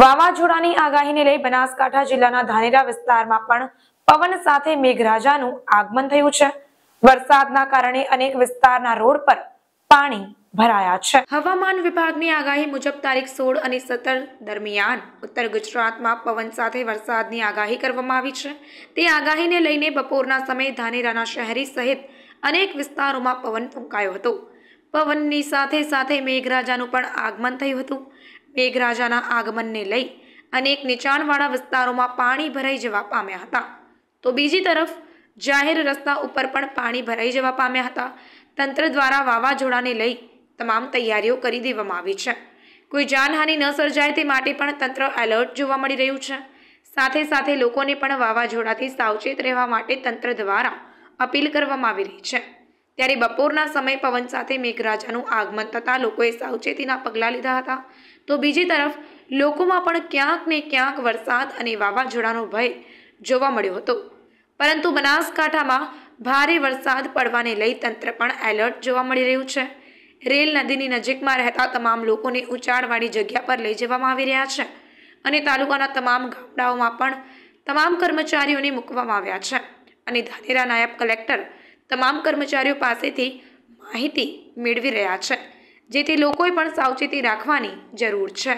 વાવાઝોડાની આગાહીને લઈ બનાસકાંઠા જિલ્લાના ધાનેરા વિસ્તારમાં પણ પવન સાથે મેઘરાજાનું આગમન થયું છે વરસાદના કારણે અનેક વિસ્તારના રોડ પર પાણી ભરાયા છે હવામાન વિભાગની આગાહી મુજબ તારીખ સોળ અને સત્તર દરમિયાન ઉત્તર ગુજરાતમાં પવન સાથે વરસાદની આગાહી કરવામાં આવી છે તે આગાહીને લઈને બપોરના સમયે ધાનેરાના શહેરી સહિત અનેક વિસ્તારોમાં પવન ફૂંકાયો હતો પવનની સાથે સાથે મેઘરાજાનું પણ આગમન થયું હતું મેઘરાજાના આગમનને લઈ અનેક નીચાણવાળા વિસ્તારોમાં પાણી ભરાઈ જવા પામ્યા હતા તો બીજી તરફ જાહેર રસ્તા ઉપર પણ પાણી ભરાઈ જવા પામ્યા હતા તંત્ર દ્વારા વાવાઝોડાને લઈ તમામ તૈયારીઓ કરી દેવામાં આવી છે કોઈ જાનહાનિ ન સર્જાય તે માટે પણ તંત્ર એલર્ટ જોવા મળી રહ્યું છે સાથે સાથે લોકોને પણ વાવાઝોડાથી સાવચેત રહેવા માટે તંત્ર દ્વારા અપીલ કરવામાં આવી રહી છે ત્યારે બપોરના સમય પવન સાથે મેઘરાજાનું આગમન થતાં લોકોએ સાવચેતીના પગલાં લીધા હતા તો બીજી તરફ લોકોમાં પણ ક્યાંક ને ક્યાંક વરસાદ અને વાવાઝોડાનો ભય જોવા મળ્યો હતો પરંતુ બનાસકાંઠામાં ભારે વરસાદ પડવાને લઈ તંત્ર પણ એલર્ટ જોવા મળી રહ્યું છે રેલ નદીની નજીકમાં રહેતા તમામ લોકોને ઉચાળવાળી જગ્યા પર લઈ જવામાં આવી રહ્યા છે અને તાલુકાના તમામ ગામડાઓમાં પણ તમામ કર્મચારીઓને મૂકવામાં આવ્યા છે અને ધાનેરા નાયબ કલેક્ટર તમામ કર્મચારીઓ પાસેથી માહિતી મેળવી રહ્યા છે જેથી લોકોએ પણ સાવચેતી રાખવાની જરૂર છે